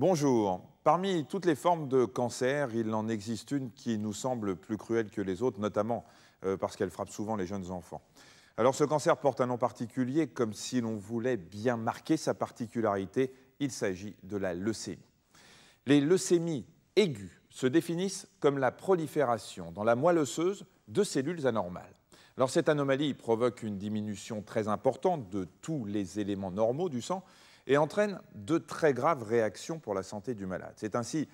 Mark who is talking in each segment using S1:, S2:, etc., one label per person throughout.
S1: Bonjour. Parmi toutes les formes de cancer, il en existe une qui nous semble plus cruelle que les autres, notamment euh, parce qu'elle frappe souvent les jeunes enfants. Alors ce cancer porte un nom particulier, comme si l'on voulait bien marquer sa particularité, il s'agit de la leucémie. Les leucémies aiguës se définissent comme la prolifération dans la moelle osseuse de cellules anormales. Alors cette anomalie provoque une diminution très importante de tous les éléments normaux du sang et entraîne de très graves réactions pour la santé du malade. C'est ainsi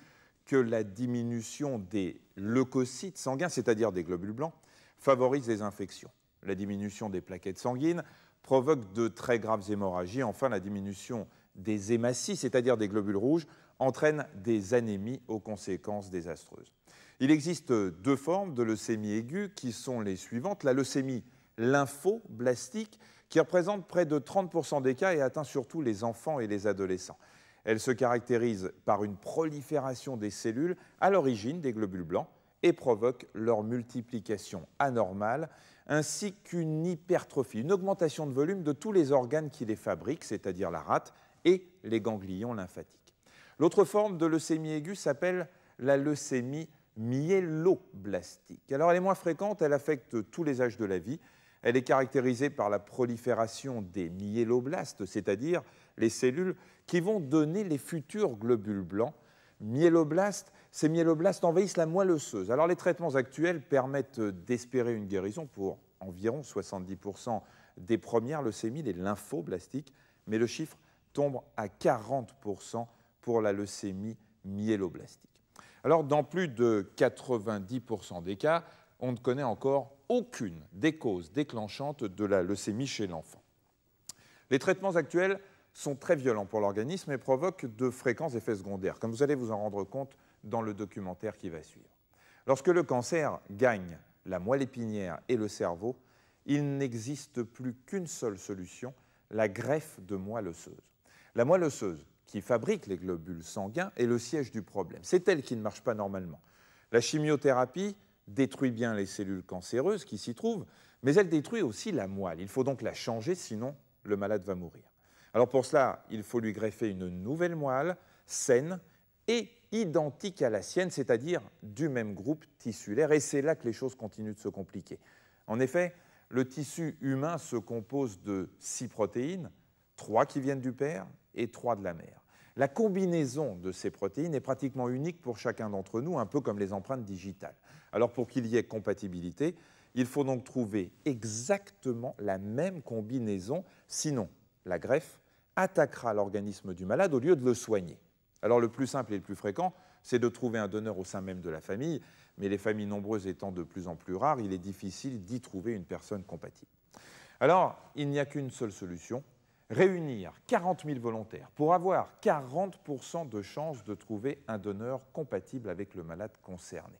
S1: que la diminution des leucocytes sanguins, c'est-à-dire des globules blancs, favorise les infections. La diminution des plaquettes sanguines provoque de très graves hémorragies. Enfin, la diminution des hématies, c'est-à-dire des globules rouges, entraîne des anémies aux conséquences désastreuses. Il existe deux formes de leucémie aiguë qui sont les suivantes. La leucémie lymphoblastique, qui représente près de 30% des cas et atteint surtout les enfants et les adolescents. Elle se caractérise par une prolifération des cellules à l'origine des globules blancs et provoque leur multiplication anormale, ainsi qu'une hypertrophie, une augmentation de volume de tous les organes qui les fabriquent, c'est-à-dire la rate et les ganglions lymphatiques. L'autre forme de leucémie aiguë s'appelle la leucémie myéloblastique. Alors elle est moins fréquente, elle affecte tous les âges de la vie, elle est caractérisée par la prolifération des myéloblastes, c'est-à-dire les cellules qui vont donner les futurs globules blancs. Myéloblastes, ces myéloblastes envahissent la moelle osseuse. Alors les traitements actuels permettent d'espérer une guérison pour environ 70% des premières leucémies, les lymphoblastiques, mais le chiffre tombe à 40% pour la leucémie myéloblastique. Alors dans plus de 90% des cas, on ne connaît encore aucune des causes déclenchantes de la leucémie chez l'enfant. Les traitements actuels sont très violents pour l'organisme et provoquent de fréquents effets secondaires, comme vous allez vous en rendre compte dans le documentaire qui va suivre. Lorsque le cancer gagne la moelle épinière et le cerveau, il n'existe plus qu'une seule solution, la greffe de moelle osseuse. La moelle osseuse, qui fabrique les globules sanguins, est le siège du problème. C'est elle qui ne marche pas normalement. La chimiothérapie détruit bien les cellules cancéreuses qui s'y trouvent, mais elle détruit aussi la moelle. Il faut donc la changer, sinon le malade va mourir. Alors pour cela, il faut lui greffer une nouvelle moelle, saine et identique à la sienne, c'est-à-dire du même groupe tissulaire. Et c'est là que les choses continuent de se compliquer. En effet, le tissu humain se compose de six protéines, trois qui viennent du père et trois de la mère. La combinaison de ces protéines est pratiquement unique pour chacun d'entre nous, un peu comme les empreintes digitales. Alors pour qu'il y ait compatibilité, il faut donc trouver exactement la même combinaison, sinon la greffe attaquera l'organisme du malade au lieu de le soigner. Alors le plus simple et le plus fréquent, c'est de trouver un donneur au sein même de la famille, mais les familles nombreuses étant de plus en plus rares, il est difficile d'y trouver une personne compatible. Alors, il n'y a qu'une seule solution, Réunir 40 000 volontaires pour avoir 40% de chances de trouver un donneur compatible avec le malade concerné.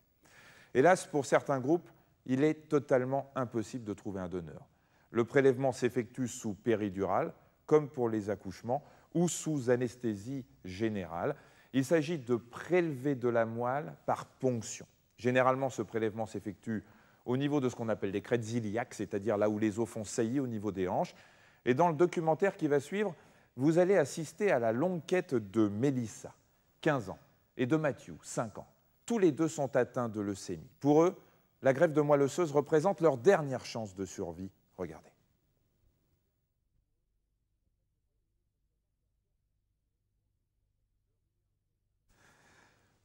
S1: Hélas, pour certains groupes, il est totalement impossible de trouver un donneur. Le prélèvement s'effectue sous péridurale, comme pour les accouchements, ou sous anesthésie générale. Il s'agit de prélever de la moelle par ponction. Généralement, ce prélèvement s'effectue au niveau de ce qu'on appelle les crêtes iliaques, c'est-à-dire là où les os font saillie au niveau des hanches. Et dans le documentaire qui va suivre, vous allez assister à la longue quête de Mélissa, 15 ans, et de Mathieu, 5 ans. Tous les deux sont atteints de leucémie. Pour eux, la grève de moelle osseuse représente leur dernière chance de survie. Regardez.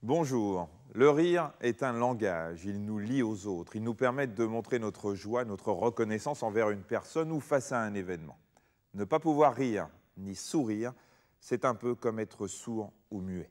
S1: Bonjour. Le rire est un langage, il nous lie aux autres, il nous permet de montrer notre joie, notre reconnaissance envers une personne ou face à un événement. Ne pas pouvoir rire ni sourire, c'est un peu comme être sourd ou muet.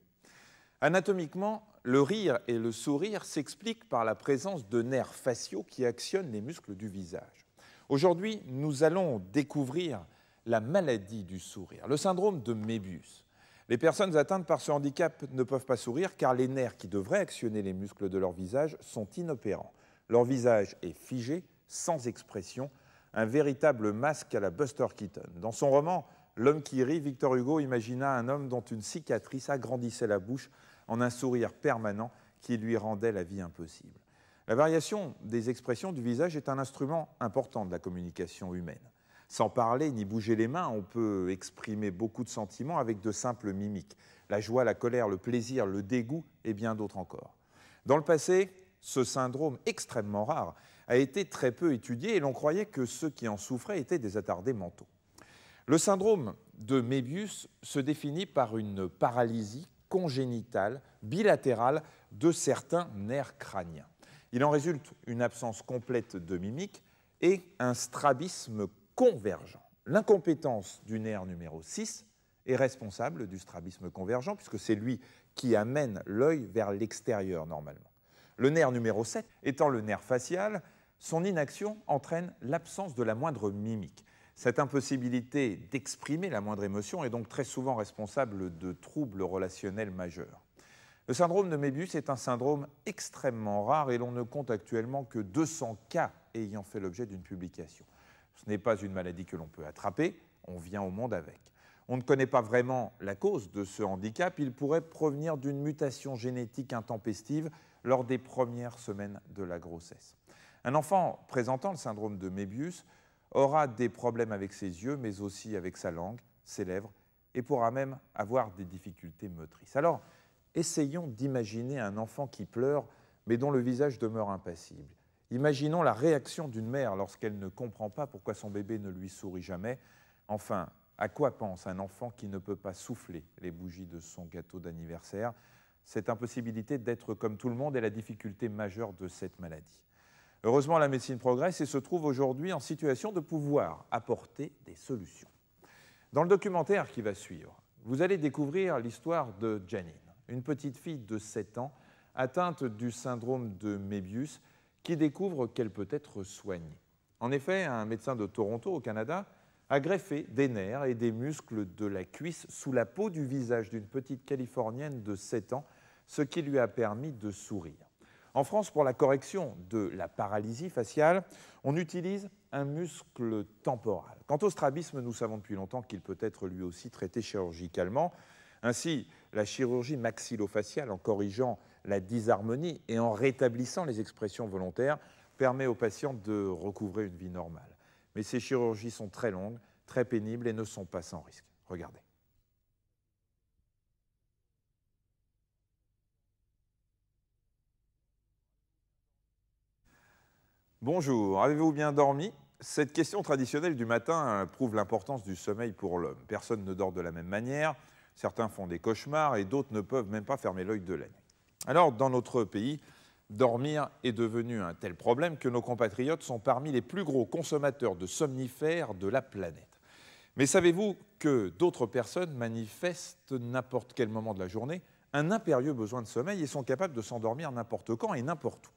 S1: Anatomiquement, le rire et le sourire s'expliquent par la présence de nerfs faciaux qui actionnent les muscles du visage. Aujourd'hui, nous allons découvrir la maladie du sourire, le syndrome de Mébius. Les personnes atteintes par ce handicap ne peuvent pas sourire car les nerfs qui devraient actionner les muscles de leur visage sont inopérants. Leur visage est figé, sans expression, un véritable masque à la Buster Keaton. Dans son roman L'homme qui rit, Victor Hugo imagina un homme dont une cicatrice agrandissait la bouche en un sourire permanent qui lui rendait la vie impossible. La variation des expressions du visage est un instrument important de la communication humaine. Sans parler ni bouger les mains, on peut exprimer beaucoup de sentiments avec de simples mimiques. La joie, la colère, le plaisir, le dégoût et bien d'autres encore. Dans le passé, ce syndrome extrêmement rare a été très peu étudié et l'on croyait que ceux qui en souffraient étaient des attardés mentaux. Le syndrome de Mébius se définit par une paralysie congénitale, bilatérale de certains nerfs crâniens. Il en résulte une absence complète de mimique et un strabisme convergent. L'incompétence du nerf numéro 6 est responsable du strabisme convergent puisque c'est lui qui amène l'œil vers l'extérieur normalement. Le nerf numéro 7 étant le nerf facial, son inaction entraîne l'absence de la moindre mimique. Cette impossibilité d'exprimer la moindre émotion est donc très souvent responsable de troubles relationnels majeurs. Le syndrome de Mébius est un syndrome extrêmement rare et l'on ne compte actuellement que 200 cas ayant fait l'objet d'une publication. Ce n'est pas une maladie que l'on peut attraper, on vient au monde avec. On ne connaît pas vraiment la cause de ce handicap, il pourrait provenir d'une mutation génétique intempestive lors des premières semaines de la grossesse. Un enfant présentant le syndrome de Mébius aura des problèmes avec ses yeux, mais aussi avec sa langue, ses lèvres, et pourra même avoir des difficultés motrices. Alors, essayons d'imaginer un enfant qui pleure, mais dont le visage demeure impassible. Imaginons la réaction d'une mère lorsqu'elle ne comprend pas pourquoi son bébé ne lui sourit jamais. Enfin, à quoi pense un enfant qui ne peut pas souffler les bougies de son gâteau d'anniversaire cette impossibilité d'être comme tout le monde est la difficulté majeure de cette maladie. Heureusement, la médecine progresse et se trouve aujourd'hui en situation de pouvoir apporter des solutions. Dans le documentaire qui va suivre, vous allez découvrir l'histoire de Janine, une petite fille de 7 ans atteinte du syndrome de Mébius qui découvre qu'elle peut être soignée. En effet, un médecin de Toronto, au Canada, a greffé des nerfs et des muscles de la cuisse sous la peau du visage d'une petite Californienne de 7 ans, ce qui lui a permis de sourire. En France, pour la correction de la paralysie faciale, on utilise un muscle temporal. Quant au strabisme, nous savons depuis longtemps qu'il peut être lui aussi traité chirurgicalement. Ainsi, la chirurgie maxillofaciale, en corrigeant la disharmonie et en rétablissant les expressions volontaires, permet aux patients de recouvrer une vie normale mais ces chirurgies sont très longues, très pénibles et ne sont pas sans risque. Regardez. Bonjour, avez-vous bien dormi Cette question traditionnelle du matin euh, prouve l'importance du sommeil pour l'homme. Personne ne dort de la même manière, certains font des cauchemars et d'autres ne peuvent même pas fermer l'œil de l'année. Alors, dans notre pays, dormir est devenu un tel problème que nos compatriotes sont parmi les plus gros consommateurs de somnifères de la planète. Mais savez-vous que d'autres personnes manifestent n'importe quel moment de la journée un impérieux besoin de sommeil et sont capables de s'endormir n'importe quand et n'importe où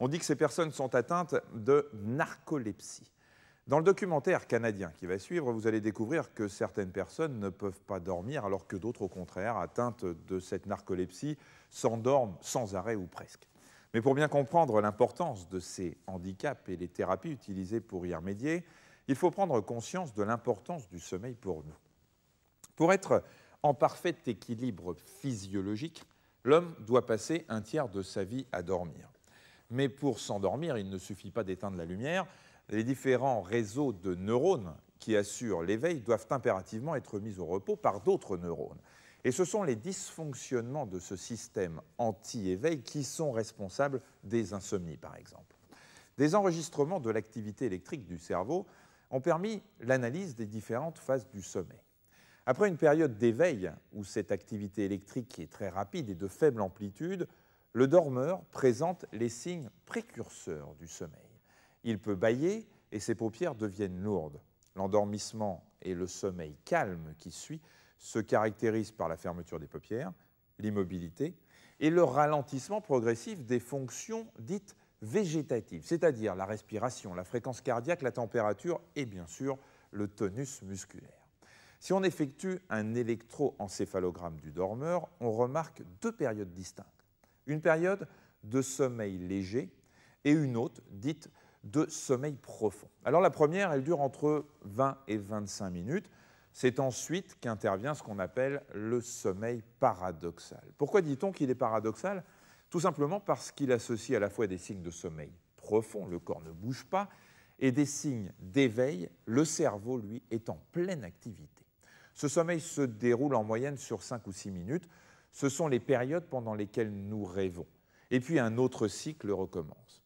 S1: On dit que ces personnes sont atteintes de narcolepsie. Dans le documentaire canadien qui va suivre, vous allez découvrir que certaines personnes ne peuvent pas dormir alors que d'autres, au contraire, atteintes de cette narcolepsie, s'endorment sans arrêt ou presque. Mais pour bien comprendre l'importance de ces handicaps et les thérapies utilisées pour y remédier, il faut prendre conscience de l'importance du sommeil pour nous. Pour être en parfait équilibre physiologique, l'homme doit passer un tiers de sa vie à dormir. Mais pour s'endormir, il ne suffit pas d'éteindre la lumière. Les différents réseaux de neurones qui assurent l'éveil doivent impérativement être mis au repos par d'autres neurones. Et ce sont les dysfonctionnements de ce système anti-éveil qui sont responsables des insomnies, par exemple. Des enregistrements de l'activité électrique du cerveau ont permis l'analyse des différentes phases du sommeil. Après une période d'éveil où cette activité électrique est très rapide et de faible amplitude, le dormeur présente les signes précurseurs du sommeil. Il peut bâiller et ses paupières deviennent lourdes. L'endormissement et le sommeil calme qui suit se caractérise par la fermeture des paupières, l'immobilité et le ralentissement progressif des fonctions dites végétatives, c'est-à-dire la respiration, la fréquence cardiaque, la température et bien sûr le tonus musculaire. Si on effectue un électroencéphalogramme du dormeur, on remarque deux périodes distinctes. Une période de sommeil léger et une autre dite de sommeil profond. Alors la première, elle dure entre 20 et 25 minutes. C'est ensuite qu'intervient ce qu'on appelle le sommeil paradoxal. Pourquoi dit-on qu'il est paradoxal Tout simplement parce qu'il associe à la fois des signes de sommeil profond, le corps ne bouge pas, et des signes d'éveil, le cerveau, lui, est en pleine activité. Ce sommeil se déroule en moyenne sur cinq ou six minutes. Ce sont les périodes pendant lesquelles nous rêvons. Et puis un autre cycle recommence.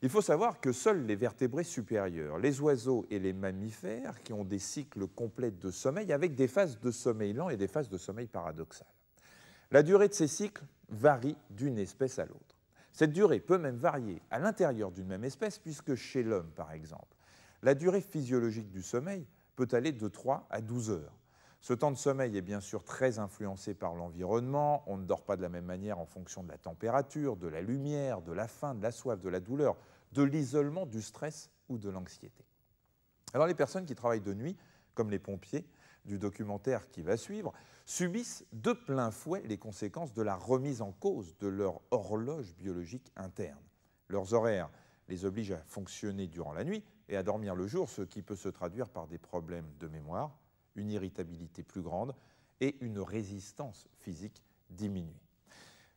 S1: Il faut savoir que seuls les vertébrés supérieurs, les oiseaux et les mammifères, qui ont des cycles complets de sommeil, avec des phases de sommeil lent et des phases de sommeil paradoxal. La durée de ces cycles varie d'une espèce à l'autre. Cette durée peut même varier à l'intérieur d'une même espèce, puisque chez l'homme, par exemple, la durée physiologique du sommeil peut aller de 3 à 12 heures. Ce temps de sommeil est bien sûr très influencé par l'environnement, on ne dort pas de la même manière en fonction de la température, de la lumière, de la faim, de la soif, de la douleur, de l'isolement, du stress ou de l'anxiété. Alors les personnes qui travaillent de nuit, comme les pompiers, du documentaire qui va suivre, subissent de plein fouet les conséquences de la remise en cause de leur horloge biologique interne. Leurs horaires les obligent à fonctionner durant la nuit et à dormir le jour, ce qui peut se traduire par des problèmes de mémoire, une irritabilité plus grande et une résistance physique diminuée.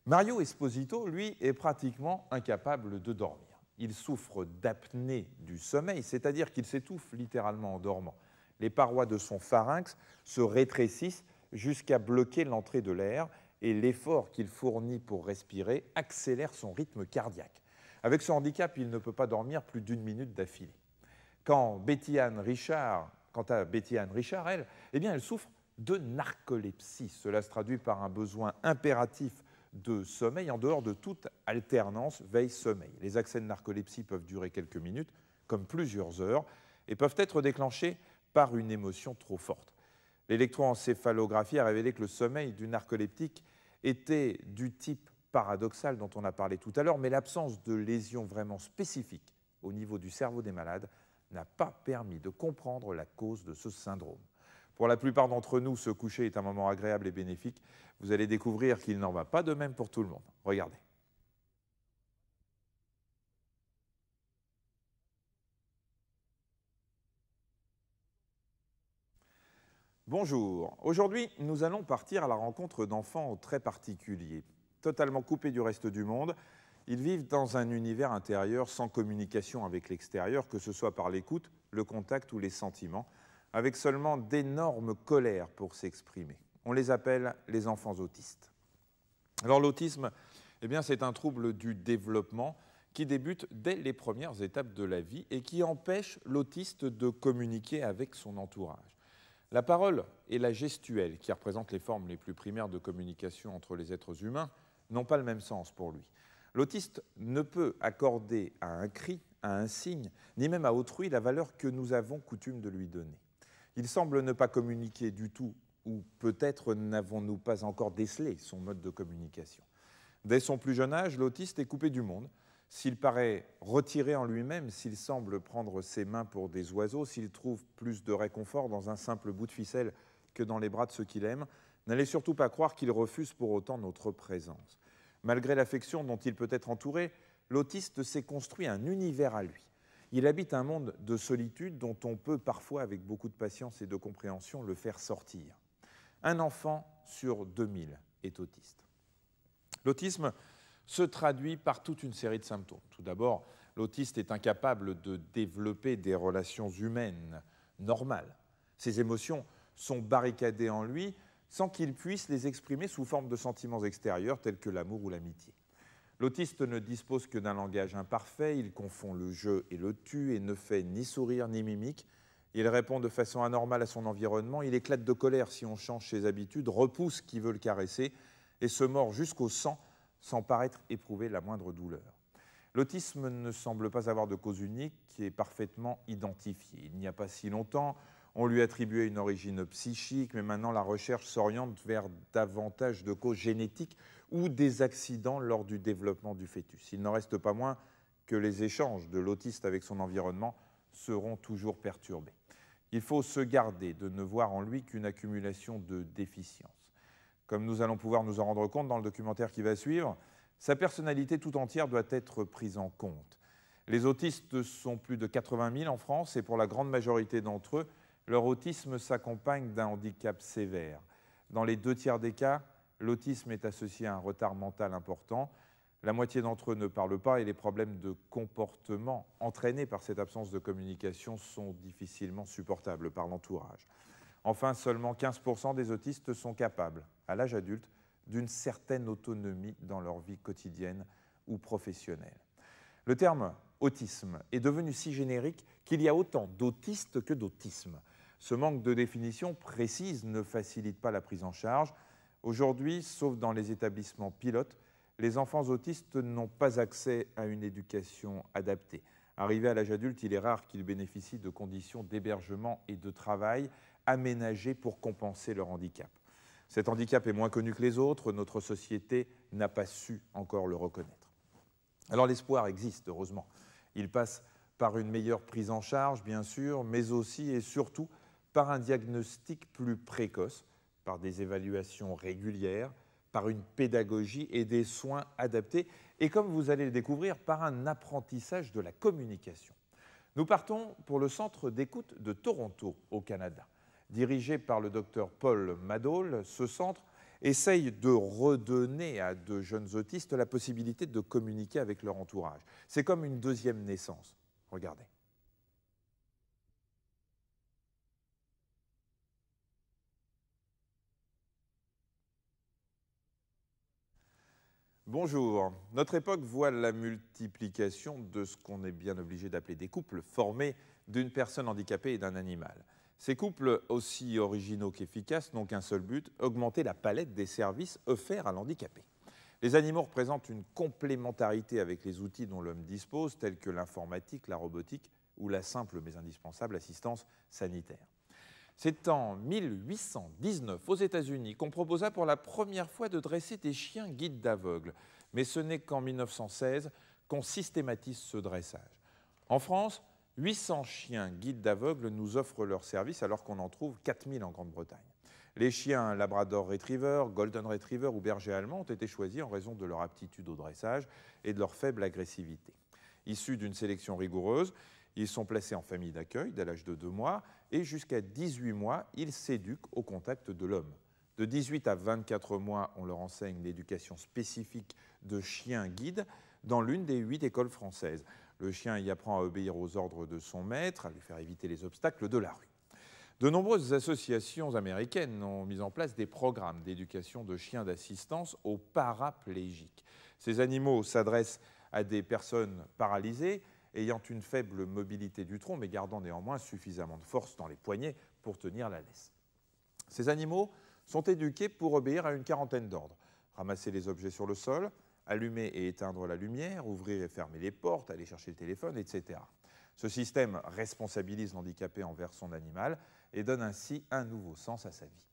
S1: Mario Esposito, lui, est pratiquement incapable de dormir. Il souffre d'apnée du sommeil, c'est-à-dire qu'il s'étouffe littéralement en dormant. Les parois de son pharynx se rétrécissent jusqu'à bloquer l'entrée de l'air et l'effort qu'il fournit pour respirer accélère son rythme cardiaque. Avec ce handicap, il ne peut pas dormir plus d'une minute d'affilée. Quand Betty Anne Richard Quant à Betty Anne Richard, elle, eh bien, elle souffre de narcolepsie. Cela se traduit par un besoin impératif de sommeil en dehors de toute alternance veille-sommeil. Les accès de narcolepsie peuvent durer quelques minutes, comme plusieurs heures, et peuvent être déclenchés par une émotion trop forte. L'électroencéphalographie a révélé que le sommeil du narcoleptique était du type paradoxal dont on a parlé tout à l'heure, mais l'absence de lésions vraiment spécifiques au niveau du cerveau des malades n'a pas permis de comprendre la cause de ce syndrome. Pour la plupart d'entre nous, ce coucher est un moment agréable et bénéfique. Vous allez découvrir qu'il n'en va pas de même pour tout le monde. Regardez. Bonjour, aujourd'hui nous allons partir à la rencontre d'enfants très particuliers, totalement coupés du reste du monde, ils vivent dans un univers intérieur sans communication avec l'extérieur, que ce soit par l'écoute, le contact ou les sentiments, avec seulement d'énormes colères pour s'exprimer. On les appelle les enfants autistes. Alors l'autisme, eh bien, c'est un trouble du développement qui débute dès les premières étapes de la vie et qui empêche l'autiste de communiquer avec son entourage. La parole et la gestuelle, qui représentent les formes les plus primaires de communication entre les êtres humains, n'ont pas le même sens pour lui. L'autiste ne peut accorder à un cri, à un signe, ni même à autrui la valeur que nous avons coutume de lui donner. Il semble ne pas communiquer du tout, ou peut-être n'avons-nous pas encore décelé son mode de communication. Dès son plus jeune âge, l'autiste est coupé du monde. S'il paraît retiré en lui-même, s'il semble prendre ses mains pour des oiseaux, s'il trouve plus de réconfort dans un simple bout de ficelle que dans les bras de ceux qu'il aime, n'allez surtout pas croire qu'il refuse pour autant notre présence. Malgré l'affection dont il peut être entouré, l'autiste s'est construit un univers à lui. Il habite un monde de solitude dont on peut parfois, avec beaucoup de patience et de compréhension, le faire sortir. Un enfant sur 2000 est autiste. L'autisme se traduit par toute une série de symptômes. Tout d'abord, l'autiste est incapable de développer des relations humaines normales. Ses émotions sont barricadées en lui, sans qu'il puisse les exprimer sous forme de sentiments extérieurs tels que l'amour ou l'amitié. L'autiste ne dispose que d'un langage imparfait, il confond le jeu et le tu et ne fait ni sourire ni mimique. Il répond de façon anormale à son environnement, il éclate de colère si on change ses habitudes, repousse qui veut le caresser et se mord jusqu'au sang sans paraître éprouver la moindre douleur. L'autisme ne semble pas avoir de cause unique qui est parfaitement identifiée. Il n'y a pas si longtemps, on lui attribuait une origine psychique, mais maintenant la recherche s'oriente vers davantage de causes génétiques ou des accidents lors du développement du fœtus. Il n'en reste pas moins que les échanges de l'autiste avec son environnement seront toujours perturbés. Il faut se garder de ne voir en lui qu'une accumulation de déficiences. Comme nous allons pouvoir nous en rendre compte dans le documentaire qui va suivre, sa personnalité tout entière doit être prise en compte. Les autistes sont plus de 80 000 en France et pour la grande majorité d'entre eux, leur autisme s'accompagne d'un handicap sévère. Dans les deux tiers des cas, l'autisme est associé à un retard mental important. La moitié d'entre eux ne parlent pas et les problèmes de comportement entraînés par cette absence de communication sont difficilement supportables par l'entourage. Enfin, seulement 15% des autistes sont capables, à l'âge adulte, d'une certaine autonomie dans leur vie quotidienne ou professionnelle. Le terme autisme est devenu si générique qu'il y a autant d'autistes que d'autisme. Ce manque de définition précise ne facilite pas la prise en charge. Aujourd'hui, sauf dans les établissements pilotes, les enfants autistes n'ont pas accès à une éducation adaptée. Arrivés à l'âge adulte, il est rare qu'ils bénéficient de conditions d'hébergement et de travail aménagées pour compenser leur handicap. Cet handicap est moins connu que les autres, notre société n'a pas su encore le reconnaître. Alors l'espoir existe, heureusement. Il passe par une meilleure prise en charge, bien sûr, mais aussi et surtout par un diagnostic plus précoce, par des évaluations régulières, par une pédagogie et des soins adaptés, et comme vous allez le découvrir, par un apprentissage de la communication. Nous partons pour le centre d'écoute de Toronto, au Canada. Dirigé par le docteur Paul Madol, ce centre essaye de redonner à de jeunes autistes la possibilité de communiquer avec leur entourage. C'est comme une deuxième naissance. Regardez. Bonjour. Notre époque voit la multiplication de ce qu'on est bien obligé d'appeler des couples formés d'une personne handicapée et d'un animal. Ces couples, aussi originaux qu'efficaces, n'ont qu'un seul but, augmenter la palette des services offerts à l'handicapé. Les animaux représentent une complémentarité avec les outils dont l'homme dispose, tels que l'informatique, la robotique ou la simple mais indispensable assistance sanitaire. C'est en 1819 aux États-Unis qu'on proposa pour la première fois de dresser des chiens guides d'aveugles. Mais ce n'est qu'en 1916 qu'on systématise ce dressage. En France, 800 chiens guides d'aveugles nous offrent leur services alors qu'on en trouve 4000 en Grande-Bretagne. Les chiens Labrador Retriever, Golden Retriever ou Berger Allemand ont été choisis en raison de leur aptitude au dressage et de leur faible agressivité. Issus d'une sélection rigoureuse, ils sont placés en famille d'accueil dès l'âge de 2 mois et jusqu'à 18 mois, ils s'éduquent au contact de l'homme. De 18 à 24 mois, on leur enseigne l'éducation spécifique de chiens guides dans l'une des huit écoles françaises. Le chien y apprend à obéir aux ordres de son maître, à lui faire éviter les obstacles de la rue. De nombreuses associations américaines ont mis en place des programmes d'éducation de chiens d'assistance aux paraplégiques. Ces animaux s'adressent à des personnes paralysées ayant une faible mobilité du tronc, mais gardant néanmoins suffisamment de force dans les poignets pour tenir la laisse. Ces animaux sont éduqués pour obéir à une quarantaine d'ordres. Ramasser les objets sur le sol, allumer et éteindre la lumière, ouvrir et fermer les portes, aller chercher le téléphone, etc. Ce système responsabilise l'handicapé envers son animal et donne ainsi un nouveau sens à sa vie.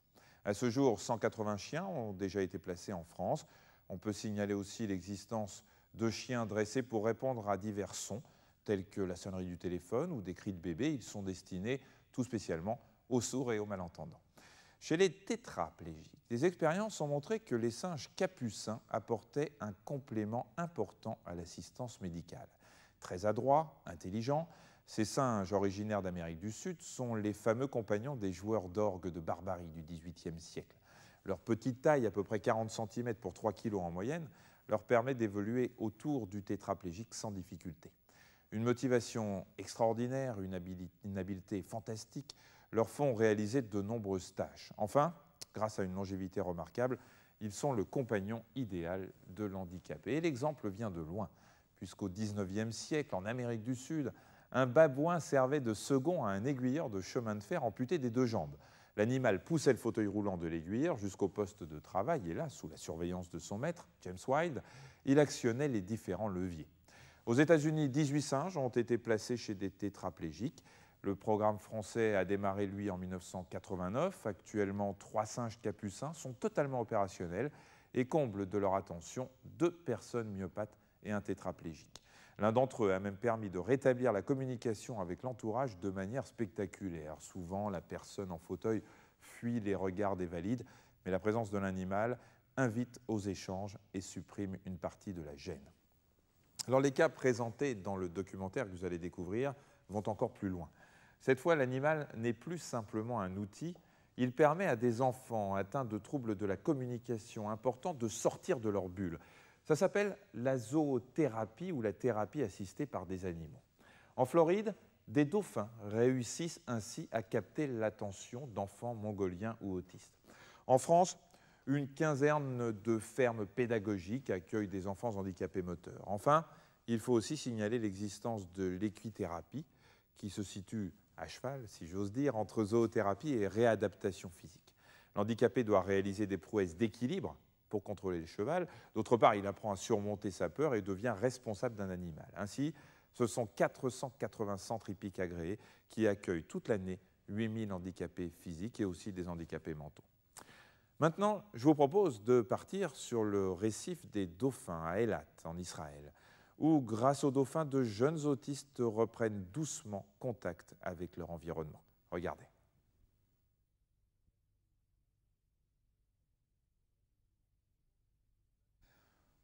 S1: À ce jour, 180 chiens ont déjà été placés en France. On peut signaler aussi l'existence de chiens dressés pour répondre à divers sons, tels que la sonnerie du téléphone ou des cris de bébé, ils sont destinés tout spécialement aux sourds et aux malentendants. Chez les tétraplégiques, des expériences ont montré que les singes capucins apportaient un complément important à l'assistance médicale. Très adroits, intelligents, ces singes originaires d'Amérique du Sud sont les fameux compagnons des joueurs d'orgue de barbarie du XVIIIe siècle. Leur petite taille, à peu près 40 cm pour 3 kg en moyenne, leur permet d'évoluer autour du tétraplégique sans difficulté. Une motivation extraordinaire, une, habileté, fantastique leur font réaliser de nombreuses tâches. Enfin, grâce à une longévité remarquable, ils sont le compagnon idéal de l'handicapé. Et l'exemple vient de loin, puisqu'au XIXe siècle, en Amérique du Sud, un babouin servait de second à un aiguilleur de chemin de fer amputé des deux jambes. L'animal poussait le fauteuil roulant de l'aiguilleur jusqu'au poste de travail et là, sous la surveillance de son maître, James Wilde, il actionnait les différents leviers. Aux États-Unis, 18 singes ont été placés chez des tétraplégiques. Le programme français a démarré, lui, en 1989. Actuellement, trois singes capucins sont totalement opérationnels et comblent de leur attention deux personnes myopathes et un tétraplégique. L'un d'entre eux a même permis de rétablir la communication avec l'entourage de manière spectaculaire. Souvent, la personne en fauteuil fuit les regards des valides, mais la présence de l'animal invite aux échanges et supprime une partie de la gêne. Alors les cas présentés dans le documentaire que vous allez découvrir vont encore plus loin. Cette fois, l'animal n'est plus simplement un outil, il permet à des enfants atteints de troubles de la communication importants de sortir de leur bulle. Ça s'appelle la zoothérapie ou la thérapie assistée par des animaux. En Floride, des dauphins réussissent ainsi à capter l'attention d'enfants mongoliens ou autistes. En France, une quinzaine de fermes pédagogiques accueillent des enfants handicapés moteurs. Enfin, il faut aussi signaler l'existence de l'équithérapie, qui se situe à cheval, si j'ose dire, entre zoothérapie et réadaptation physique. L'handicapé doit réaliser des prouesses d'équilibre pour contrôler les cheval. D'autre part, il apprend à surmonter sa peur et devient responsable d'un animal. Ainsi, ce sont 480 centres hippiques agréés qui accueillent toute l'année 8000 handicapés physiques et aussi des handicapés mentaux. Maintenant, je vous propose de partir sur le récif des dauphins à Eilat, en Israël où, grâce aux dauphins, de jeunes autistes reprennent doucement contact avec leur environnement. Regardez.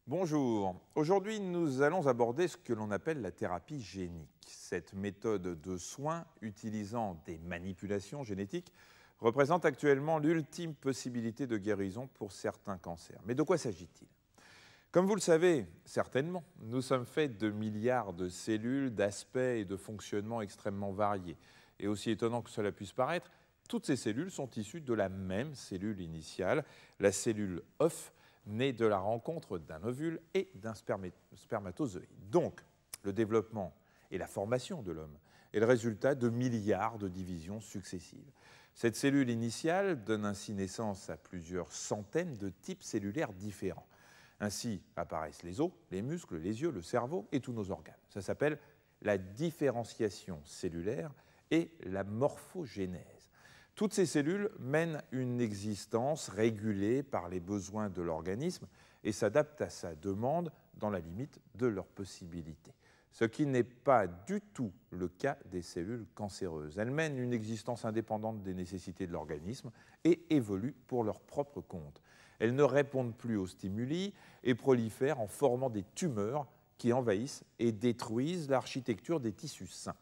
S1: Bonjour, aujourd'hui nous allons aborder ce que l'on appelle la thérapie génique. Cette méthode de soins utilisant des manipulations génétiques représente actuellement l'ultime possibilité de guérison pour certains cancers. Mais de quoi s'agit-il comme vous le savez certainement, nous sommes faits de milliards de cellules, d'aspects et de fonctionnements extrêmement variés. Et aussi étonnant que cela puisse paraître, toutes ces cellules sont issues de la même cellule initiale, la cellule œuf, née de la rencontre d'un ovule et d'un spermatozoïde. Donc, le développement et la formation de l'homme est le résultat de milliards de divisions successives. Cette cellule initiale donne ainsi naissance à plusieurs centaines de types cellulaires différents. Ainsi apparaissent les os, les muscles, les yeux, le cerveau et tous nos organes. Ça s'appelle la différenciation cellulaire et la morphogénèse. Toutes ces cellules mènent une existence régulée par les besoins de l'organisme et s'adaptent à sa demande dans la limite de leurs possibilités. Ce qui n'est pas du tout le cas des cellules cancéreuses. Elles mènent une existence indépendante des nécessités de l'organisme et évoluent pour leur propre compte. Elles ne répondent plus aux stimuli et prolifèrent en formant des tumeurs qui envahissent et détruisent l'architecture des tissus sains.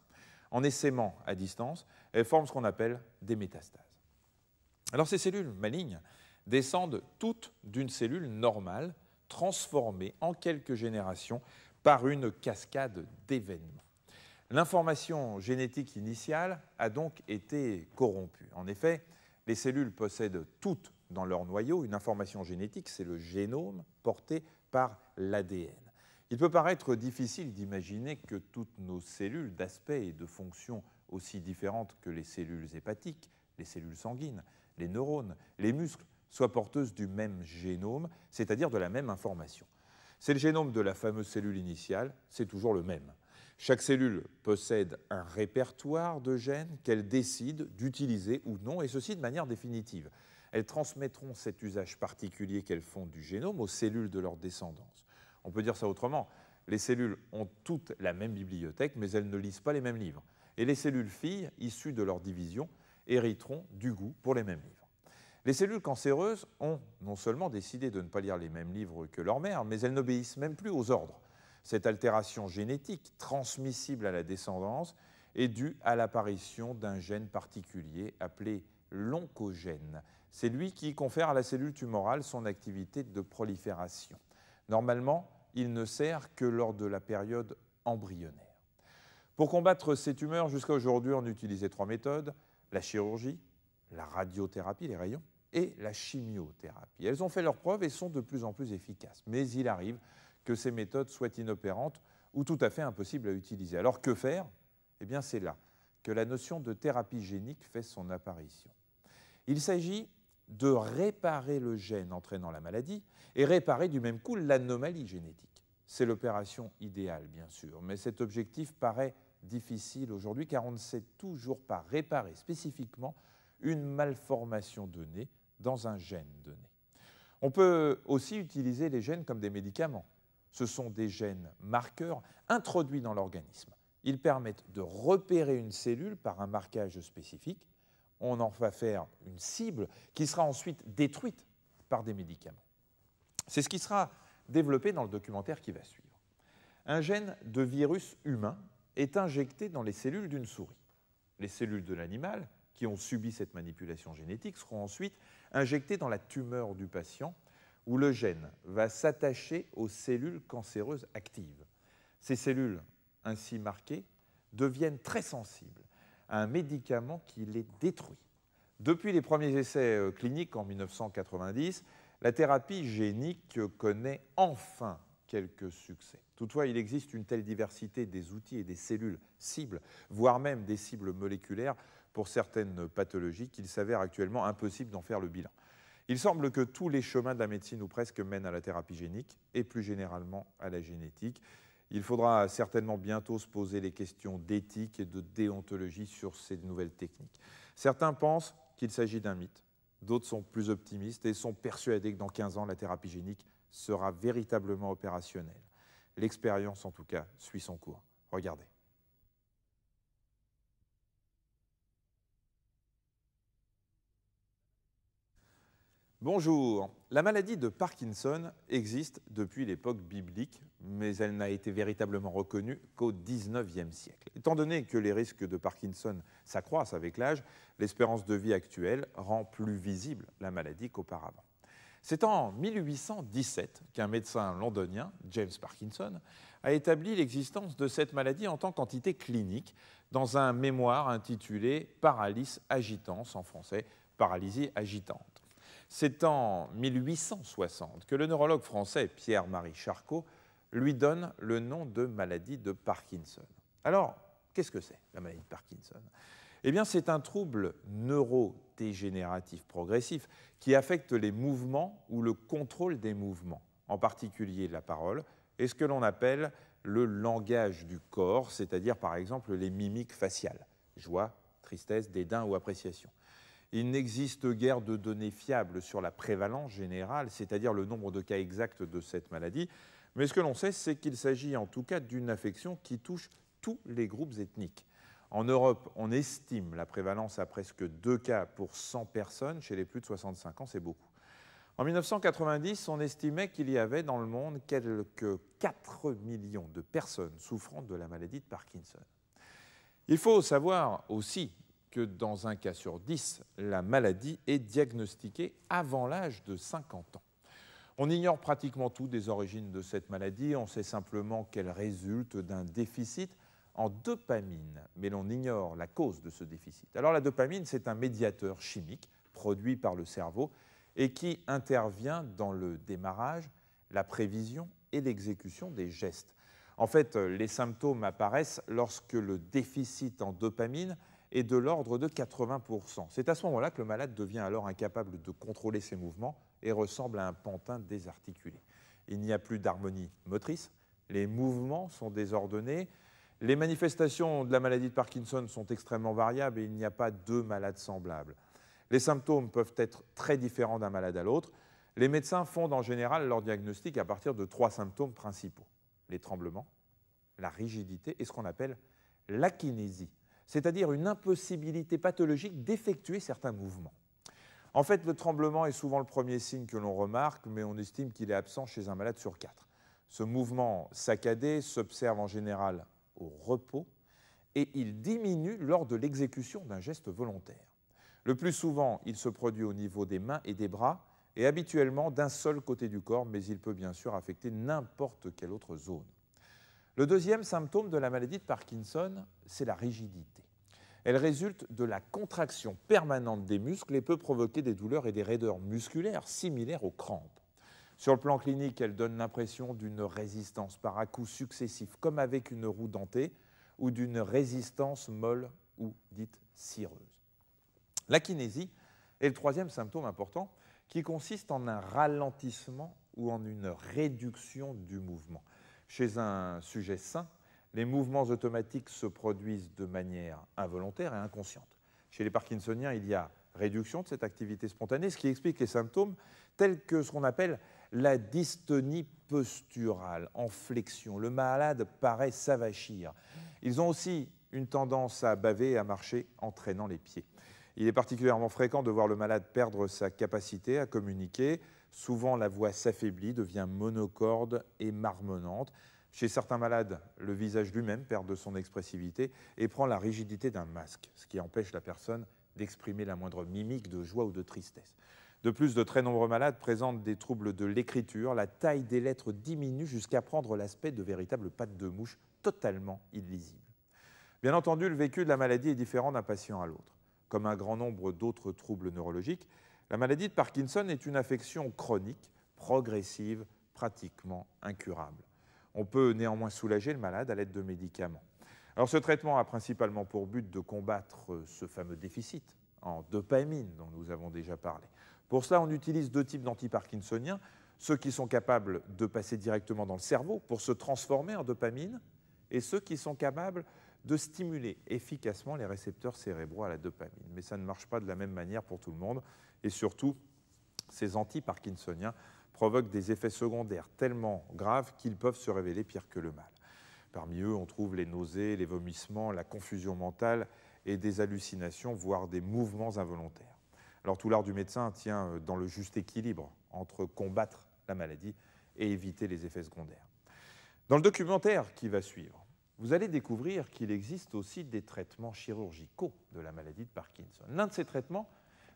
S1: En essaimant à distance, elles forment ce qu'on appelle des métastases. Alors ces cellules malignes descendent toutes d'une cellule normale, transformée en quelques générations par une cascade d'événements. L'information génétique initiale a donc été corrompue. En effet, les cellules possèdent toutes dans leur noyau une information génétique, c'est le génome porté par l'ADN. Il peut paraître difficile d'imaginer que toutes nos cellules d'aspect et de fonction aussi différentes que les cellules hépatiques, les cellules sanguines, les neurones, les muscles, soient porteuses du même génome, c'est-à-dire de la même information. C'est le génome de la fameuse cellule initiale, c'est toujours le même. Chaque cellule possède un répertoire de gènes qu'elle décide d'utiliser ou non, et ceci de manière définitive. Elles transmettront cet usage particulier qu'elles font du génome aux cellules de leur descendance. On peut dire ça autrement. Les cellules ont toutes la même bibliothèque, mais elles ne lisent pas les mêmes livres. Et les cellules filles, issues de leur division, hériteront du goût pour les mêmes livres. Les cellules cancéreuses ont non seulement décidé de ne pas lire les mêmes livres que leur mère, mais elles n'obéissent même plus aux ordres. Cette altération génétique, transmissible à la descendance, est due à l'apparition d'un gène particulier appelé l'oncogène, c'est lui qui confère à la cellule tumorale son activité de prolifération. Normalement, il ne sert que lors de la période embryonnaire. Pour combattre ces tumeurs, jusqu'à aujourd'hui, on utilisait trois méthodes, la chirurgie, la radiothérapie, les rayons, et la chimiothérapie. Elles ont fait leurs preuves et sont de plus en plus efficaces. Mais il arrive que ces méthodes soient inopérantes ou tout à fait impossibles à utiliser. Alors que faire Eh bien c'est là que la notion de thérapie génique fait son apparition. Il s'agit de réparer le gène entraînant la maladie et réparer du même coup l'anomalie génétique. C'est l'opération idéale, bien sûr, mais cet objectif paraît difficile aujourd'hui car on ne sait toujours pas réparer spécifiquement une malformation donnée dans un gène donné. On peut aussi utiliser les gènes comme des médicaments. Ce sont des gènes marqueurs introduits dans l'organisme. Ils permettent de repérer une cellule par un marquage spécifique on en va faire une cible qui sera ensuite détruite par des médicaments. C'est ce qui sera développé dans le documentaire qui va suivre. Un gène de virus humain est injecté dans les cellules d'une souris. Les cellules de l'animal qui ont subi cette manipulation génétique seront ensuite injectées dans la tumeur du patient où le gène va s'attacher aux cellules cancéreuses actives. Ces cellules ainsi marquées deviennent très sensibles un médicament qui les détruit. Depuis les premiers essais euh, cliniques en 1990, la thérapie génique connaît enfin quelques succès. Toutefois, il existe une telle diversité des outils et des cellules cibles, voire même des cibles moléculaires pour certaines pathologies qu'il s'avère actuellement impossible d'en faire le bilan. Il semble que tous les chemins de la médecine ou presque mènent à la thérapie génique et plus généralement à la génétique. Il faudra certainement bientôt se poser les questions d'éthique et de déontologie sur ces nouvelles techniques. Certains pensent qu'il s'agit d'un mythe, d'autres sont plus optimistes et sont persuadés que dans 15 ans, la thérapie génique sera véritablement opérationnelle. L'expérience, en tout cas, suit son cours. Regardez. Bonjour. La maladie de Parkinson existe depuis l'époque biblique, mais elle n'a été véritablement reconnue qu'au XIXe siècle. Étant donné que les risques de Parkinson s'accroissent avec l'âge, l'espérance de vie actuelle rend plus visible la maladie qu'auparavant. C'est en 1817 qu'un médecin londonien, James Parkinson, a établi l'existence de cette maladie en tant qu'entité clinique dans un mémoire intitulé Paralysis agitans en français, paralysie agitante c'est en 1860 que le neurologue français Pierre-Marie Charcot lui donne le nom de maladie de Parkinson. Alors, qu'est-ce que c'est la maladie de Parkinson Eh bien, c'est un trouble neurodégénératif progressif qui affecte les mouvements ou le contrôle des mouvements, en particulier la parole, et ce que l'on appelle le langage du corps, c'est-à-dire par exemple les mimiques faciales, joie, tristesse, dédain ou appréciation. Il n'existe guère de données fiables sur la prévalence générale, c'est-à-dire le nombre de cas exacts de cette maladie, mais ce que l'on sait, c'est qu'il s'agit en tout cas d'une affection qui touche tous les groupes ethniques. En Europe, on estime la prévalence à presque 2 cas pour 100 personnes. Chez les plus de 65 ans, c'est beaucoup. En 1990, on estimait qu'il y avait dans le monde quelques 4 millions de personnes souffrant de la maladie de Parkinson. Il faut savoir aussi que dans un cas sur dix, la maladie est diagnostiquée avant l'âge de 50 ans. On ignore pratiquement tout des origines de cette maladie, on sait simplement qu'elle résulte d'un déficit en dopamine, mais l'on ignore la cause de ce déficit. Alors la dopamine, c'est un médiateur chimique produit par le cerveau et qui intervient dans le démarrage, la prévision et l'exécution des gestes. En fait, les symptômes apparaissent lorsque le déficit en dopamine et de l'ordre de 80%. C'est à ce moment-là que le malade devient alors incapable de contrôler ses mouvements et ressemble à un pantin désarticulé. Il n'y a plus d'harmonie motrice, les mouvements sont désordonnés, les manifestations de la maladie de Parkinson sont extrêmement variables et il n'y a pas deux malades semblables. Les symptômes peuvent être très différents d'un malade à l'autre. Les médecins font en général leur diagnostic à partir de trois symptômes principaux. Les tremblements, la rigidité et ce qu'on appelle l'akinésie, c'est-à-dire une impossibilité pathologique d'effectuer certains mouvements. En fait, le tremblement est souvent le premier signe que l'on remarque, mais on estime qu'il est absent chez un malade sur quatre. Ce mouvement saccadé s'observe en général au repos et il diminue lors de l'exécution d'un geste volontaire. Le plus souvent, il se produit au niveau des mains et des bras et habituellement d'un seul côté du corps, mais il peut bien sûr affecter n'importe quelle autre zone. Le deuxième symptôme de la maladie de Parkinson, c'est la rigidité. Elle résulte de la contraction permanente des muscles et peut provoquer des douleurs et des raideurs musculaires similaires aux crampes. Sur le plan clinique, elle donne l'impression d'une résistance par à-coups successifs, comme avec une roue dentée, ou d'une résistance molle ou dite cireuse. La kinésie est le troisième symptôme important qui consiste en un ralentissement ou en une réduction du mouvement. Chez un sujet sain, les mouvements automatiques se produisent de manière involontaire et inconsciente. Chez les parkinsoniens, il y a réduction de cette activité spontanée, ce qui explique les symptômes tels que ce qu'on appelle la dystonie posturale, en flexion. Le malade paraît s'avachir. Ils ont aussi une tendance à baver et à marcher en traînant les pieds. Il est particulièrement fréquent de voir le malade perdre sa capacité à communiquer, Souvent, la voix s'affaiblit, devient monocorde et marmonnante. Chez certains malades, le visage lui-même perd de son expressivité et prend la rigidité d'un masque, ce qui empêche la personne d'exprimer la moindre mimique de joie ou de tristesse. De plus, de très nombreux malades présentent des troubles de l'écriture, la taille des lettres diminue jusqu'à prendre l'aspect de véritables pattes de mouche totalement illisibles. Bien entendu, le vécu de la maladie est différent d'un patient à l'autre. Comme un grand nombre d'autres troubles neurologiques, la maladie de Parkinson est une affection chronique, progressive, pratiquement incurable. On peut néanmoins soulager le malade à l'aide de médicaments. Alors ce traitement a principalement pour but de combattre ce fameux déficit en dopamine dont nous avons déjà parlé. Pour cela, on utilise deux types d'antiparkinsoniens, ceux qui sont capables de passer directement dans le cerveau pour se transformer en dopamine et ceux qui sont capables de stimuler efficacement les récepteurs cérébraux à la dopamine. Mais ça ne marche pas de la même manière pour tout le monde et surtout, ces anti-parkinsoniens provoquent des effets secondaires tellement graves qu'ils peuvent se révéler pires que le mal. Parmi eux, on trouve les nausées, les vomissements, la confusion mentale et des hallucinations, voire des mouvements involontaires. Alors tout l'art du médecin tient dans le juste équilibre entre combattre la maladie et éviter les effets secondaires. Dans le documentaire qui va suivre, vous allez découvrir qu'il existe aussi des traitements chirurgicaux de la maladie de Parkinson. L'un de ces traitements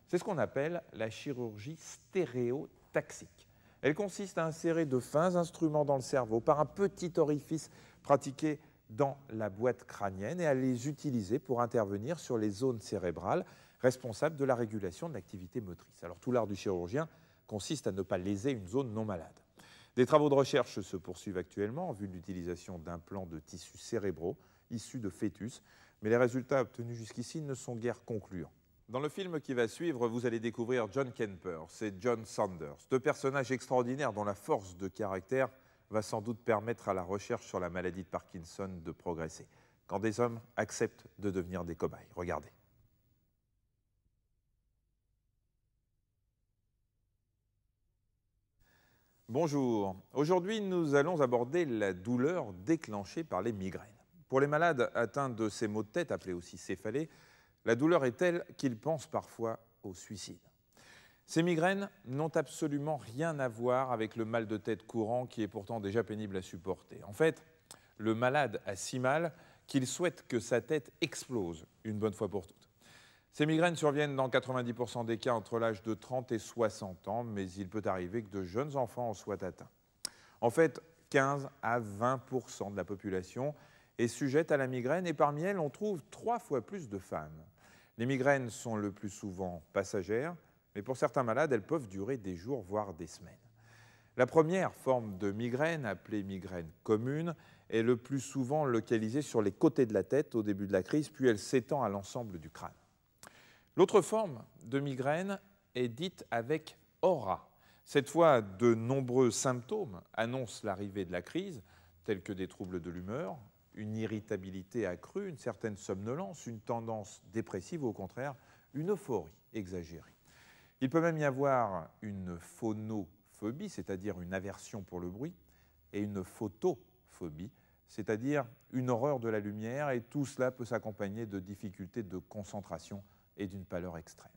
S1: c'est ce qu'on appelle la chirurgie stéréotaxique. Elle consiste à insérer de fins instruments dans le cerveau par un petit orifice pratiqué dans la boîte crânienne et à les utiliser pour intervenir sur les zones cérébrales responsables de la régulation de l'activité motrice. Alors tout l'art du chirurgien consiste à ne pas léser une zone non malade. Des travaux de recherche se poursuivent actuellement en vue de l'utilisation d'implants de tissus cérébraux issus de fœtus, mais les résultats obtenus jusqu'ici ne sont guère concluants. Dans le film qui va suivre, vous allez découvrir John Kemper, c'est John Sanders, deux personnages extraordinaires dont la force de caractère va sans doute permettre à la recherche sur la maladie de Parkinson de progresser, quand des hommes acceptent de devenir des cobayes. Regardez. Bonjour, aujourd'hui nous allons aborder la douleur déclenchée par les migraines. Pour les malades atteints de ces maux de tête, appelés aussi céphalées, la douleur est telle qu'il pense parfois au suicide. Ces migraines n'ont absolument rien à voir avec le mal de tête courant qui est pourtant déjà pénible à supporter. En fait, le malade a si mal qu'il souhaite que sa tête explose une bonne fois pour toutes. Ces migraines surviennent dans 90% des cas entre l'âge de 30 et 60 ans, mais il peut arriver que de jeunes enfants en soient atteints. En fait, 15 à 20% de la population est sujette à la migraine et parmi elles, on trouve trois fois plus de femmes. Les migraines sont le plus souvent passagères, mais pour certains malades, elles peuvent durer des jours, voire des semaines. La première forme de migraine, appelée migraine commune, est le plus souvent localisée sur les côtés de la tête au début de la crise, puis elle s'étend à l'ensemble du crâne. L'autre forme de migraine est dite avec aura. Cette fois, de nombreux symptômes annoncent l'arrivée de la crise, tels que des troubles de l'humeur, une irritabilité accrue, une certaine somnolence, une tendance dépressive ou au contraire une euphorie exagérée. Il peut même y avoir une phonophobie, c'est-à-dire une aversion pour le bruit, et une photophobie, c'est-à-dire une horreur de la lumière, et tout cela peut s'accompagner de difficultés de concentration et d'une pâleur extrême.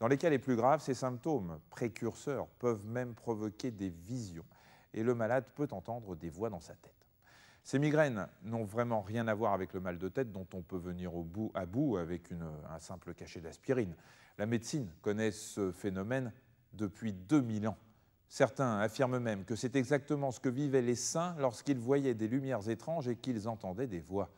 S1: Dans les cas les plus graves, ces symptômes précurseurs peuvent même provoquer des visions, et le malade peut entendre des voix dans sa tête. Ces migraines n'ont vraiment rien à voir avec le mal de tête dont on peut venir au bout, à bout avec un simple cachet d'aspirine. La médecine connaît ce phénomène depuis 2000 ans. Certains affirment même que c'est exactement ce que vivaient les saints lorsqu'ils voyaient des lumières étranges et qu'ils entendaient des voix.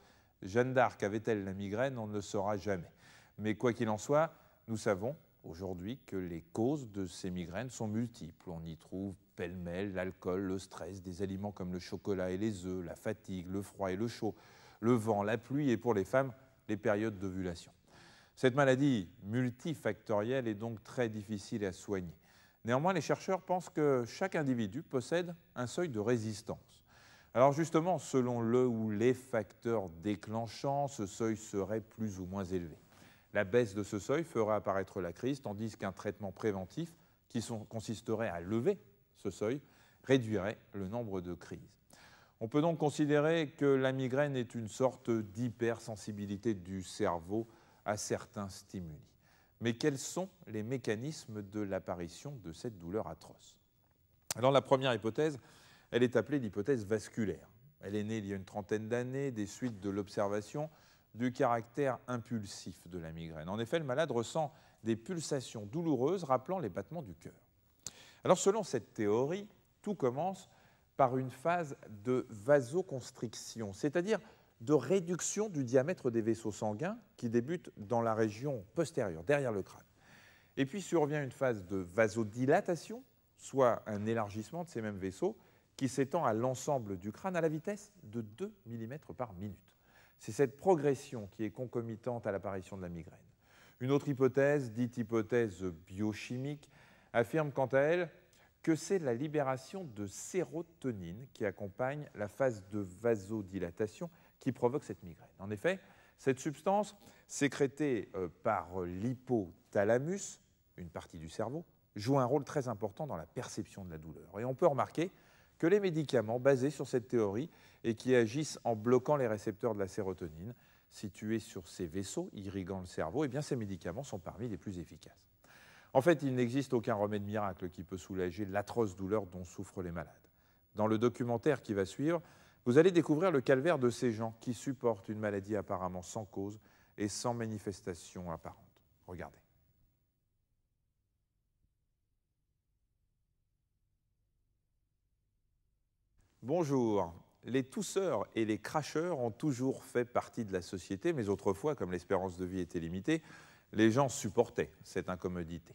S1: Jeanne d'Arc avait-elle la migraine On ne le saura jamais. Mais quoi qu'il en soit, nous savons aujourd'hui que les causes de ces migraines sont multiples. On y trouve pêle-mêle, l'alcool, le stress, des aliments comme le chocolat et les œufs, la fatigue, le froid et le chaud, le vent, la pluie et pour les femmes, les périodes d'ovulation. Cette maladie multifactorielle est donc très difficile à soigner. Néanmoins, les chercheurs pensent que chaque individu possède un seuil de résistance. Alors justement, selon le ou les facteurs déclenchants, ce seuil serait plus ou moins élevé. La baisse de ce seuil fera apparaître la crise, tandis qu'un traitement préventif qui consisterait à lever ce seuil réduirait le nombre de crises. On peut donc considérer que la migraine est une sorte d'hypersensibilité du cerveau à certains stimuli. Mais quels sont les mécanismes de l'apparition de cette douleur atroce Alors la première hypothèse, elle est appelée l'hypothèse vasculaire. Elle est née il y a une trentaine d'années des suites de l'observation du caractère impulsif de la migraine. En effet, le malade ressent des pulsations douloureuses rappelant les battements du cœur. Alors selon cette théorie, tout commence par une phase de vasoconstriction, c'est-à-dire de réduction du diamètre des vaisseaux sanguins qui débute dans la région postérieure, derrière le crâne. Et puis survient une phase de vasodilatation, soit un élargissement de ces mêmes vaisseaux qui s'étend à l'ensemble du crâne à la vitesse de 2 mm par minute. C'est cette progression qui est concomitante à l'apparition de la migraine. Une autre hypothèse, dite hypothèse biochimique, affirme quant à elle que c'est la libération de sérotonine qui accompagne la phase de vasodilatation qui provoque cette migraine. En effet, cette substance, sécrétée euh, par l'hypothalamus, une partie du cerveau, joue un rôle très important dans la perception de la douleur. Et on peut remarquer que les médicaments basés sur cette théorie et qui agissent en bloquant les récepteurs de la sérotonine situés sur ces vaisseaux irriguant le cerveau, et eh bien ces médicaments sont parmi les plus efficaces. En fait, il n'existe aucun remède miracle qui peut soulager l'atroce douleur dont souffrent les malades. Dans le documentaire qui va suivre, vous allez découvrir le calvaire de ces gens qui supportent une maladie apparemment sans cause et sans manifestation apparente. Regardez. Bonjour. Les tousseurs et les cracheurs ont toujours fait partie de la société, mais autrefois, comme l'espérance de vie était limitée, les gens supportaient cette incommodité.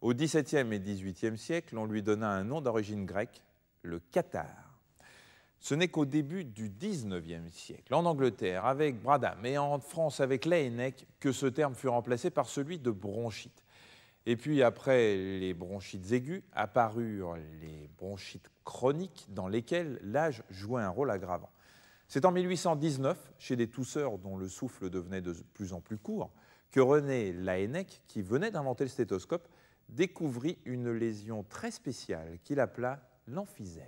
S1: Au XVIIe et XVIIIe siècle, on lui donna un nom d'origine grecque, le cathare. Ce n'est qu'au début du XIXe siècle, en Angleterre avec Bradham et en France avec Laennec, que ce terme fut remplacé par celui de bronchite. Et puis après les bronchites aiguës, apparurent les bronchites chroniques dans lesquelles l'âge jouait un rôle aggravant. C'est en 1819, chez des tousseurs dont le souffle devenait de plus en plus court, que René Laennec, qui venait d'inventer le stéthoscope, découvrit une lésion très spéciale qu'il appela l'emphysème.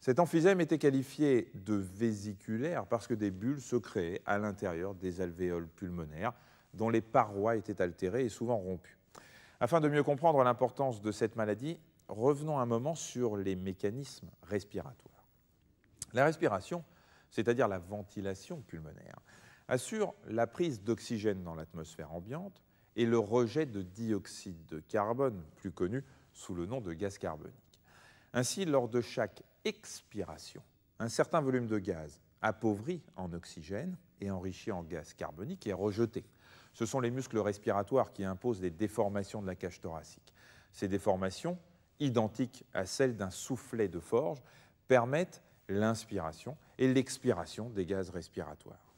S1: Cet emphysème était qualifié de vésiculaire parce que des bulles se créaient à l'intérieur des alvéoles pulmonaires dont les parois étaient altérées et souvent rompues. Afin de mieux comprendre l'importance de cette maladie, revenons un moment sur les mécanismes respiratoires. La respiration, c'est-à-dire la ventilation pulmonaire, assure la prise d'oxygène dans l'atmosphère ambiante et le rejet de dioxyde de carbone, plus connu sous le nom de gaz carbonique. Ainsi, lors de chaque expiration, un certain volume de gaz appauvri en oxygène et enrichi en gaz carbonique est rejeté. Ce sont les muscles respiratoires qui imposent des déformations de la cage thoracique. Ces déformations, identiques à celles d'un soufflet de forge, permettent l'inspiration et l'expiration des gaz respiratoires.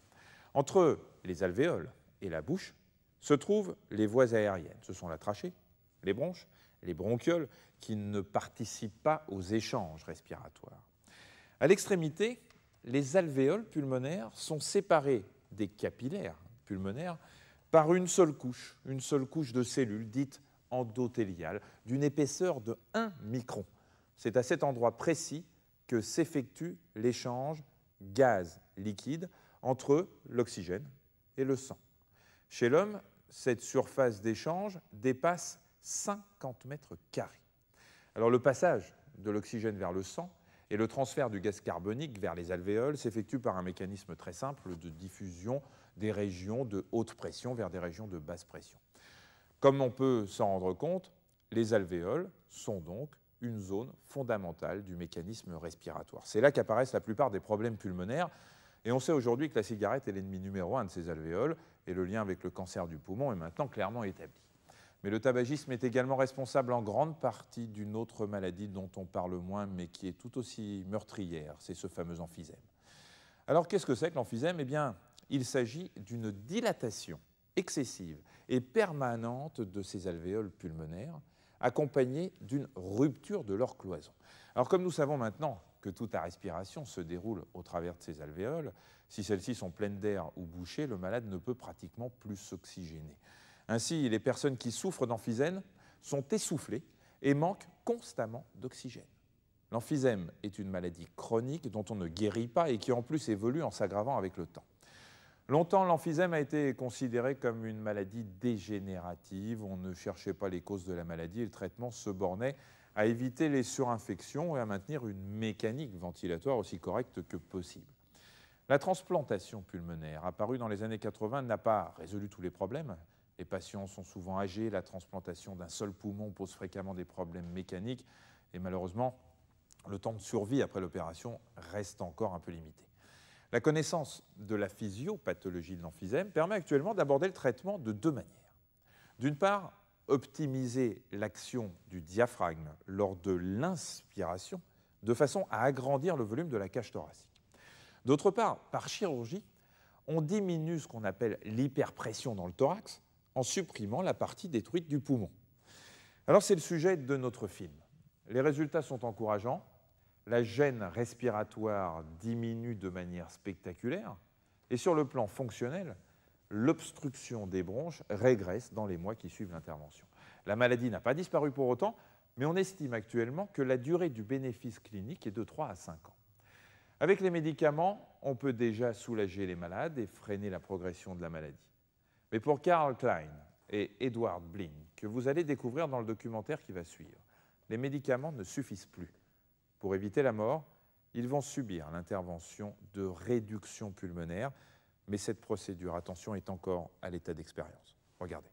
S1: Entre les alvéoles et la bouche se trouvent les voies aériennes. Ce sont la trachée, les bronches, les bronchioles, qui ne participent pas aux échanges respiratoires. À l'extrémité, les alvéoles pulmonaires sont séparées des capillaires pulmonaires par une seule couche, une seule couche de cellules dite endothéliales, d'une épaisseur de 1 micron. C'est à cet endroit précis que s'effectue l'échange gaz-liquide entre l'oxygène et le sang. Chez l'homme, cette surface d'échange dépasse 50 mètres carrés. Alors le passage de l'oxygène vers le sang et le transfert du gaz carbonique vers les alvéoles s'effectue par un mécanisme très simple de diffusion des régions de haute pression vers des régions de basse pression. Comme on peut s'en rendre compte, les alvéoles sont donc une zone fondamentale du mécanisme respiratoire. C'est là qu'apparaissent la plupart des problèmes pulmonaires et on sait aujourd'hui que la cigarette est l'ennemi numéro un de ces alvéoles et le lien avec le cancer du poumon est maintenant clairement établi. Mais le tabagisme est également responsable en grande partie d'une autre maladie dont on parle moins mais qui est tout aussi meurtrière, c'est ce fameux emphysème. Alors qu'est-ce que c'est que l'emphysème Eh bien, il s'agit d'une dilatation excessive et permanente de ces alvéoles pulmonaires, accompagnée d'une rupture de leur cloison. Alors comme nous savons maintenant que toute la respiration se déroule au travers de ces alvéoles. Si celles-ci sont pleines d'air ou bouchées, le malade ne peut pratiquement plus s'oxygéner. Ainsi, les personnes qui souffrent d'emphysème sont essoufflées et manquent constamment d'oxygène. L'emphysème est une maladie chronique dont on ne guérit pas et qui en plus évolue en s'aggravant avec le temps. Longtemps, l'emphysème a été considéré comme une maladie dégénérative. On ne cherchait pas les causes de la maladie et le traitement se bornait à éviter les surinfections et à maintenir une mécanique ventilatoire aussi correcte que possible. La transplantation pulmonaire, apparue dans les années 80, n'a pas résolu tous les problèmes. Les patients sont souvent âgés, la transplantation d'un seul poumon pose fréquemment des problèmes mécaniques et malheureusement, le temps de survie après l'opération reste encore un peu limité. La connaissance de la physiopathologie de l'emphysème permet actuellement d'aborder le traitement de deux manières. D'une part, optimiser l'action du diaphragme lors de l'inspiration de façon à agrandir le volume de la cage thoracique. D'autre part, par chirurgie, on diminue ce qu'on appelle l'hyperpression dans le thorax en supprimant la partie détruite du poumon. Alors c'est le sujet de notre film. Les résultats sont encourageants, la gêne respiratoire diminue de manière spectaculaire, et sur le plan fonctionnel, l'obstruction des bronches régresse dans les mois qui suivent l'intervention. La maladie n'a pas disparu pour autant, mais on estime actuellement que la durée du bénéfice clinique est de 3 à 5 ans. Avec les médicaments, on peut déjà soulager les malades et freiner la progression de la maladie. Mais pour Karl Klein et Edward Blin, que vous allez découvrir dans le documentaire qui va suivre, les médicaments ne suffisent plus. Pour éviter la mort, ils vont subir l'intervention de réduction pulmonaire, mais cette procédure, attention, est encore à l'état d'expérience. Regardez.